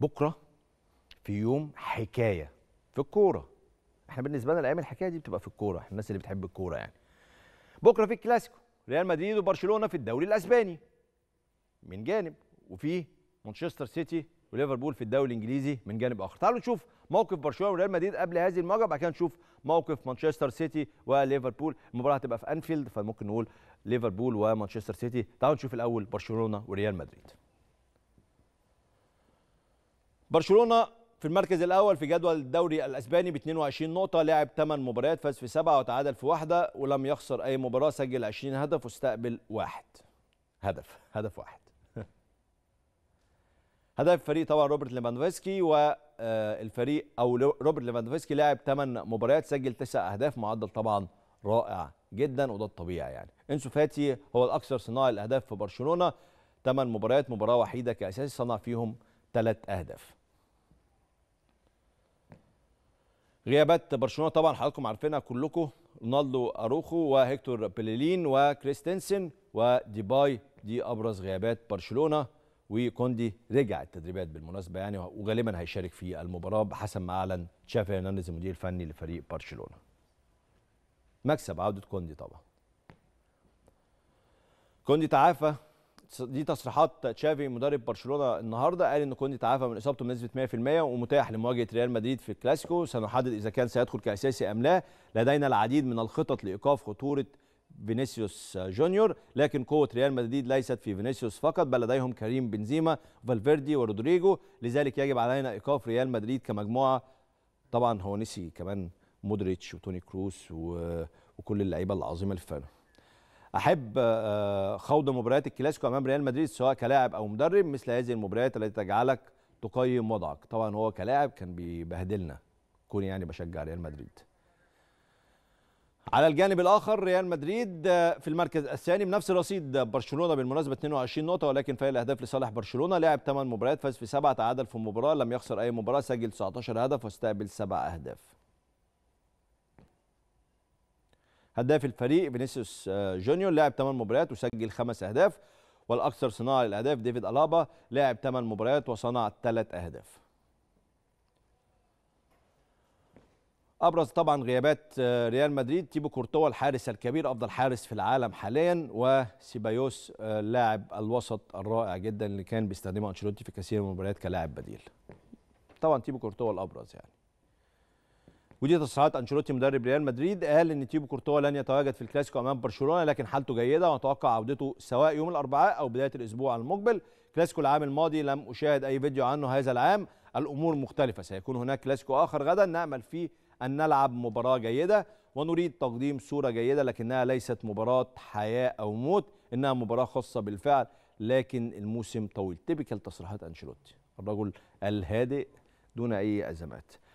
بكره في يوم حكايه في الكوره احنا بالنسبه لنا الايام الحكايه دي بتبقى في الكوره احنا الناس اللي بتحب الكوره يعني بكره في الكلاسيكو ريال مدريد وبرشلونه في الدوري الاسباني من جانب وفي مانشستر سيتي وليفربول في الدوري الانجليزي من جانب اخر تعالوا نشوف موقف برشلونه وريال مدريد قبل هذه المواجهه بعد كده نشوف موقف مانشستر سيتي وليفربول المباراه هتبقى في انفيلد فممكن نقول ليفربول ومانشستر سيتي تعالوا نشوف الاول برشلونه وريال مدريد برشلونه في المركز الاول في جدول الدوري الاسباني ب 22 نقطه لعب 8 مباريات فاز في سبعه وتعادل في واحده ولم يخسر اي مباراه سجل 20 هدف واستقبل واحد هدف هدف واحد هدف الفريق طبعا روبرت ليفاندوفسكي والفريق آه، او روبرت ليفاندوفسكي لعب 8 مباريات سجل 9 اهداف معدل طبعا رائع جدا وده الطبيعي يعني انسو فاتي هو الاكثر صناعه الاهداف في برشلونه 8 مباريات مباراه وحيده كاساسي صنع فيهم 3 اهداف غيابات برشلونه طبعا حضراتكم عارفينها كلكم رونالدو اروخو وهيكتور بليلين وكريستنسن وديباي دي ابرز غيابات برشلونه وكوندي رجع التدريبات بالمناسبه يعني وغالبا هيشارك في المباراه بحسب ما اعلن تشافي هرنانديز المدير الفني لفريق برشلونه. مكسب عوده كوندي طبعا. كوندي تعافى دي تصريحات تشافي مدرب برشلونه النهارده قال ان كوندي تعافى من اصابته بنسبه 100% ومتاح لمواجهه ريال مدريد في الكلاسيكو سنحدد اذا كان سيدخل كاساسي ام لا لدينا العديد من الخطط لايقاف خطوره فينيسيوس جونيور لكن قوه ريال مدريد ليست في فينيسيوس فقط بل لديهم كريم بنزيما فالفيردي ورودريجو لذلك يجب علينا ايقاف ريال مدريد كمجموعه طبعا هو نسي كمان مودريتش وتوني كروس وكل اللعيبه العظيمه اللي في احب آه، آه، خوض مباريات الكلاسيكو امام ريال مدريد سواء كلاعب او مدرب مثل هذه المباريات التي تجعلك تقيم وضعك طبعا هو كلاعب كان بيبهدلنا كوني يعني بشجع ريال مدريد على الجانب الاخر ريال مدريد آه، في المركز الثاني بنفس رصيد برشلونه بالمناسبه 22 نقطه ولكن فايل الاهداف لصالح برشلونه لعب 8 مباريات فاز في 7 تعادل في مباراه لم يخسر اي مباراه سجل 19 هدف واستقبل 7 اهداف هداف الفريق فينيسيوس آه، جونيور لعب 8 مباريات وسجل 5 اهداف والاكثر صناعه للاهداف ديفيد الابا لعب 8 مباريات وصنع 3 اهداف ابرز طبعا غيابات آه، ريال مدريد تيبو كورتوا الحارس الكبير افضل حارس في العالم حاليا وسيبايوس آه، لاعب الوسط الرائع جدا اللي كان بيستخدمه انشيلوتي في كثير من المباريات كلاعب بديل طبعا تيبو كورتوا الابرز يعني ودي تصريحات انشيلوتي مدرب ريال مدريد قال ان تيبو كورتوا لن يتواجد في الكلاسيكو امام برشلونه لكن حالته جيده ونتوقع عودته سواء يوم الاربعاء او بدايه الاسبوع المقبل كلاسيكو العام الماضي لم اشاهد اي فيديو عنه هذا العام الامور مختلفه سيكون هناك كلاسيكو اخر غدا نامل فيه ان نلعب مباراه جيده ونريد تقديم صوره جيده لكنها ليست مباراه حياه او موت انها مباراه خاصه بالفعل لكن الموسم طويل تبكى تصريحات انشيلوتي الرجل الهادئ دون اي ازمات